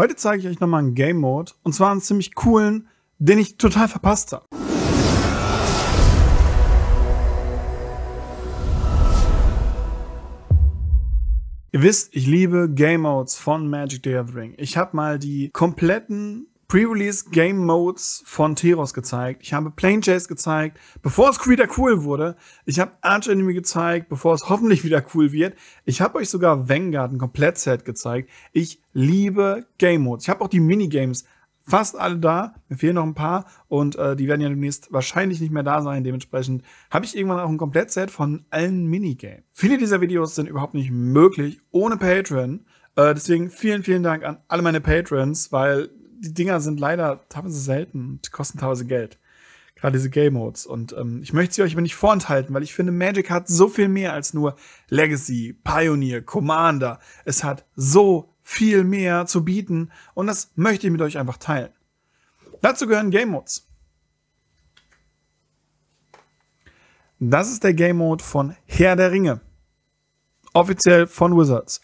Heute zeige ich euch nochmal einen Game Mode und zwar einen ziemlich coolen, den ich total verpasst habe. Ihr wisst, ich liebe Game Modes von Magic the Gathering. Ich habe mal die kompletten Pre-Release Game Modes von Teros gezeigt. Ich habe Plain Chase gezeigt, bevor es wieder cool wurde. Ich habe Arch Enemy gezeigt, bevor es hoffentlich wieder cool wird. Ich habe euch sogar Vanguard ein Komplettset gezeigt. Ich liebe Game Modes. Ich habe auch die Minigames fast alle da. Mir fehlen noch ein paar und äh, die werden ja demnächst wahrscheinlich nicht mehr da sein. Dementsprechend habe ich irgendwann auch ein Komplettset von allen Minigames. Viele dieser Videos sind überhaupt nicht möglich ohne Patreon. Äh, deswegen vielen, vielen Dank an alle meine Patrons, weil die Dinger sind leider teilweise selten und kosten teilweise Geld. Gerade diese Game Modes. Und ähm, ich möchte sie euch aber nicht vorenthalten, weil ich finde, Magic hat so viel mehr als nur Legacy, Pioneer, Commander. Es hat so viel mehr zu bieten und das möchte ich mit euch einfach teilen. Dazu gehören Game Modes. Das ist der Game Mode von Herr der Ringe. Offiziell von Wizards.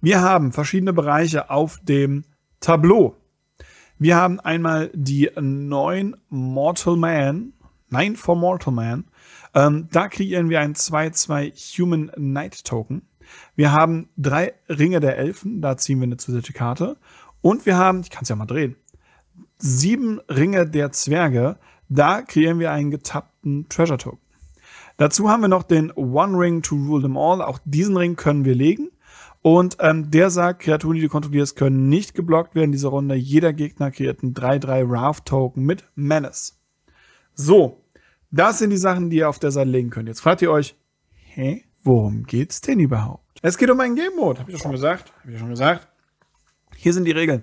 Wir haben verschiedene Bereiche auf dem Tableau. Wir haben einmal die neuen Mortal Man, nein, for Mortal Man. Ähm, da kreieren wir ein 2-2 Human Knight Token. Wir haben drei Ringe der Elfen, da ziehen wir eine zusätzliche Karte. Und wir haben, ich kann es ja mal drehen, sieben Ringe der Zwerge, da kreieren wir einen getappten Treasure Token. Dazu haben wir noch den One Ring to Rule Them All. Auch diesen Ring können wir legen. Und ähm, der sagt, Kreaturen, die du kontrollierst, können nicht geblockt werden. Diese Runde jeder Gegner kreiert einen 3-3 Raft-Token mit Menace. So, das sind die Sachen, die ihr auf der Seite legen könnt. Jetzt fragt ihr euch, hä, worum geht's denn überhaupt? Es geht um einen Game Mode, habe ich ja schon gesagt. Hab ich ja schon gesagt. Hier sind die Regeln.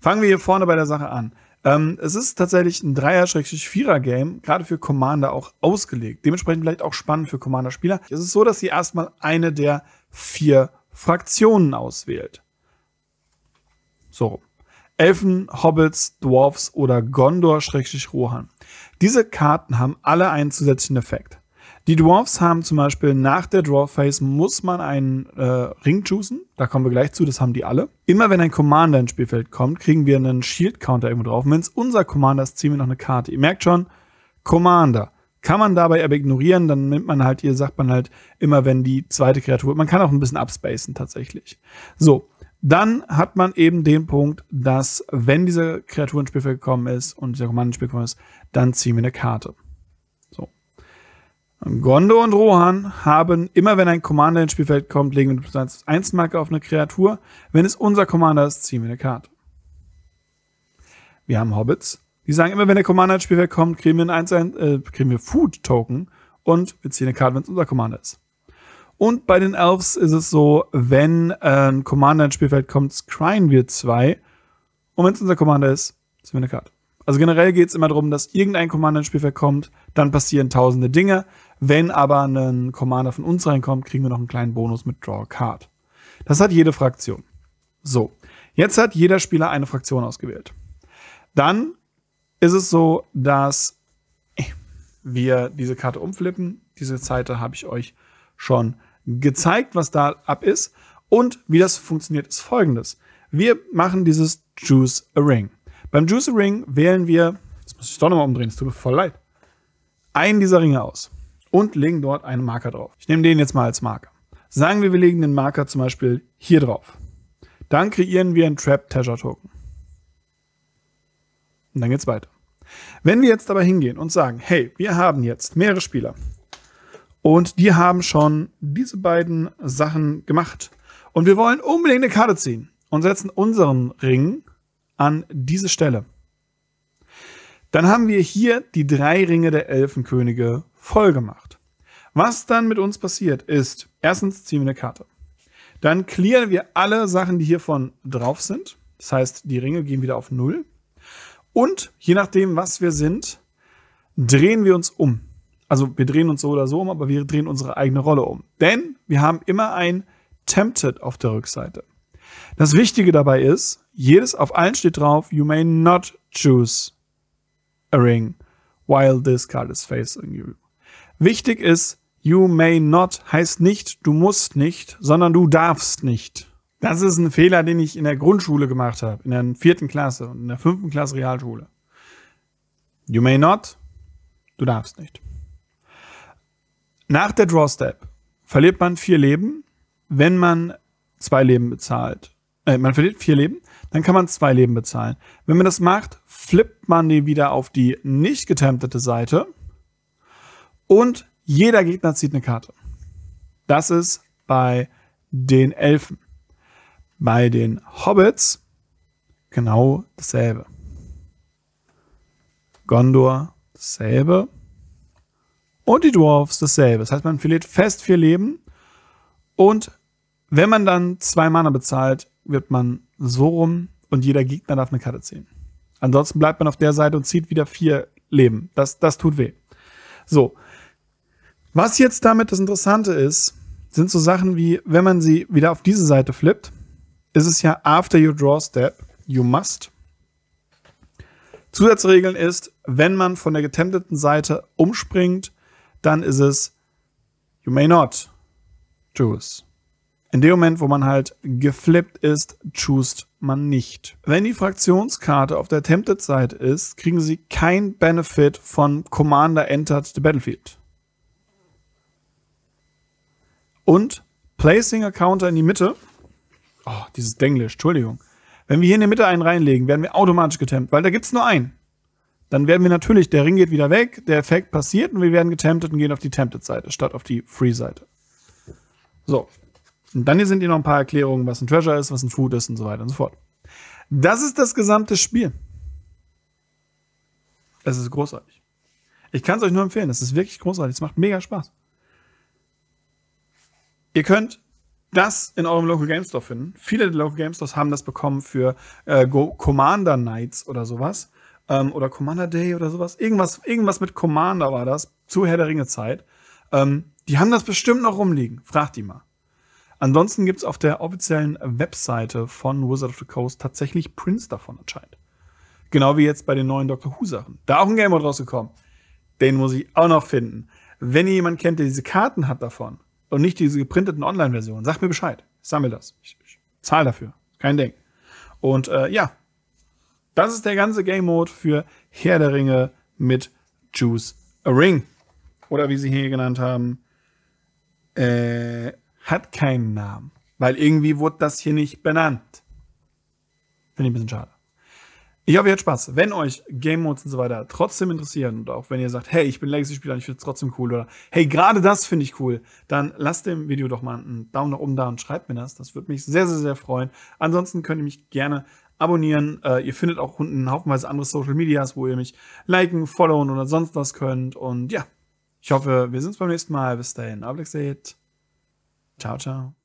Fangen wir hier vorne bei der Sache an. Ähm, es ist tatsächlich ein Dreier-Vierer-Game, gerade für Commander auch ausgelegt. Dementsprechend vielleicht auch spannend für Commander-Spieler. Es ist so, dass sie erstmal eine der vier Fraktionen auswählt. So. Elfen, Hobbits, Dwarfs oder Gondor-Rohan. Diese Karten haben alle einen zusätzlichen Effekt. Die Dwarfs haben zum Beispiel nach der Draw Phase muss man einen äh, Ring choosen. Da kommen wir gleich zu, das haben die alle. Immer wenn ein Commander ins Spielfeld kommt, kriegen wir einen Shield Counter irgendwo drauf. Wenn es unser Commander ist, ziehen wir noch eine Karte. Ihr merkt schon, Commander. Kann man dabei aber ignorieren, dann nimmt man halt, ihr, sagt man halt immer, wenn die zweite Kreatur, man kann auch ein bisschen abspacen tatsächlich. So, dann hat man eben den Punkt, dass wenn diese Kreatur ins Spielfeld gekommen ist und dieser Kommando ins Spiel gekommen ist, dann ziehen wir eine Karte. So. Gondo und Rohan haben, immer wenn ein Commander ins Spielfeld kommt, legen wir eine 1 Marke auf eine Kreatur. Wenn es unser Commander ist, ziehen wir eine Karte. Wir haben Hobbits, die sagen immer, wenn der Commander ins Spielfeld kommt, kriegen wir, ein äh, kriegen wir Food Token und wir ziehen eine Karte, wenn es unser Commander ist. Und bei den Elves ist es so, wenn ein ähm, Commander ins Spielfeld kommt, scryen wir zwei. Und wenn es unser Commander ist, ziehen wir eine Karte. Also generell geht es immer darum, dass irgendein Commander ins Spielfeld kommt, dann passieren tausende Dinge. Wenn aber ein Commander von uns reinkommt, kriegen wir noch einen kleinen Bonus mit Draw Card. Das hat jede Fraktion. So, jetzt hat jeder Spieler eine Fraktion ausgewählt. Dann ist es so, dass wir diese Karte umflippen. Diese Seite habe ich euch schon gezeigt, was da ab ist. Und wie das funktioniert, ist folgendes. Wir machen dieses Juice a Ring. Beim Juice a Ring wählen wir, jetzt muss ich doch nochmal umdrehen, es tut mir voll leid, einen dieser Ringe aus und legen dort einen Marker drauf. Ich nehme den jetzt mal als Marker. Sagen wir, wir legen den Marker zum Beispiel hier drauf. Dann kreieren wir einen Trap Treasure Token. Und dann geht's weiter. Wenn wir jetzt aber hingehen und sagen, hey, wir haben jetzt mehrere Spieler und die haben schon diese beiden Sachen gemacht und wir wollen unbedingt eine Karte ziehen und setzen unseren Ring an diese Stelle. Dann haben wir hier die drei Ringe der Elfenkönige voll gemacht. Was dann mit uns passiert ist, erstens ziehen wir eine Karte. Dann klären wir alle Sachen, die hiervon drauf sind. Das heißt, die Ringe gehen wieder auf Null. Und je nachdem, was wir sind, drehen wir uns um. Also wir drehen uns so oder so um, aber wir drehen unsere eigene Rolle um. Denn wir haben immer ein Tempted auf der Rückseite. Das Wichtige dabei ist, jedes auf allen steht drauf, you may not choose a ring while this card is facing you. Wichtig ist, you may not heißt nicht, du musst nicht, sondern du darfst nicht. Das ist ein Fehler, den ich in der Grundschule gemacht habe, in der vierten Klasse und in der fünften Klasse Realschule. You may not, du darfst nicht. Nach der Draw Step verliert man vier Leben, wenn man zwei Leben bezahlt. Äh, man verliert vier Leben, dann kann man zwei Leben bezahlen. Wenn man das macht, flippt man die wieder auf die nicht getemptete Seite und jeder Gegner zieht eine Karte. Das ist bei den Elfen. Bei den Hobbits genau dasselbe. Gondor dasselbe. Und die Dwarfs dasselbe. Das heißt, man verliert fest vier Leben. Und wenn man dann zwei Mana bezahlt, wird man so rum und jeder Gegner darf eine Karte ziehen. Ansonsten bleibt man auf der Seite und zieht wieder vier Leben. Das, das tut weh. So. Was jetzt damit das Interessante ist, sind so Sachen wie, wenn man sie wieder auf diese Seite flippt, ist es ja after you draw step, you must. Zusatzregeln ist, wenn man von der getempteten Seite umspringt, dann ist es you may not choose. In dem Moment, wo man halt geflippt ist, choost man nicht. Wenn die Fraktionskarte auf der Tempted Seite ist, kriegen sie kein Benefit von Commander entered the battlefield. Und placing a counter in die Mitte Oh, dieses Denglisch, Entschuldigung. Wenn wir hier in der Mitte einen reinlegen, werden wir automatisch getempt, weil da gibt es nur einen. Dann werden wir natürlich, der Ring geht wieder weg, der Effekt passiert und wir werden getemptet und gehen auf die Tempted-Seite statt auf die Free-Seite. So. Und dann hier sind hier noch ein paar Erklärungen, was ein Treasure ist, was ein Food ist und so weiter und so fort. Das ist das gesamte Spiel. Es ist großartig. Ich kann es euch nur empfehlen. Es ist wirklich großartig. Es macht mega Spaß. Ihr könnt das in eurem Local Game Store finden. Viele der Local Game Stores haben das bekommen für äh, Go Commander Nights oder sowas. Ähm, oder Commander Day oder sowas. Irgendwas, irgendwas mit Commander war das, zu Herr der Ringe Zeit. Ähm, die haben das bestimmt noch rumliegen. Fragt die mal. Ansonsten gibt es auf der offiziellen Webseite von Wizard of the Coast tatsächlich Prints davon anscheinend. Genau wie jetzt bei den neuen Doctor Who Sachen. Da auch ein Game Mode rausgekommen. Den muss ich auch noch finden. Wenn ihr jemanden kennt, der diese Karten hat davon, und nicht diese geprinteten Online-Versionen. Sag mir Bescheid. Sammel das. Ich, ich zahle dafür. Kein Ding. Und äh, ja, das ist der ganze Game Mode für Herr der Ringe mit Juice a Ring. Oder wie sie hier genannt haben, äh, hat keinen Namen. Weil irgendwie wurde das hier nicht benannt. Finde ich ein bisschen schade. Ich hoffe, ihr habt Spaß. Wenn euch Game Modes und so weiter trotzdem interessieren und auch wenn ihr sagt, hey, ich bin Legacy-Spieler und ich finde es trotzdem cool oder hey, gerade das finde ich cool, dann lasst dem Video doch mal einen Daumen nach oben da und schreibt mir das. Das würde mich sehr, sehr, sehr freuen. Ansonsten könnt ihr mich gerne abonnieren. Äh, ihr findet auch unten haufenweise andere Social Medias, wo ihr mich liken, followen oder sonst was könnt. Und ja, ich hoffe, wir sehen uns beim nächsten Mal. Bis dahin, Ablex Ciao, ciao.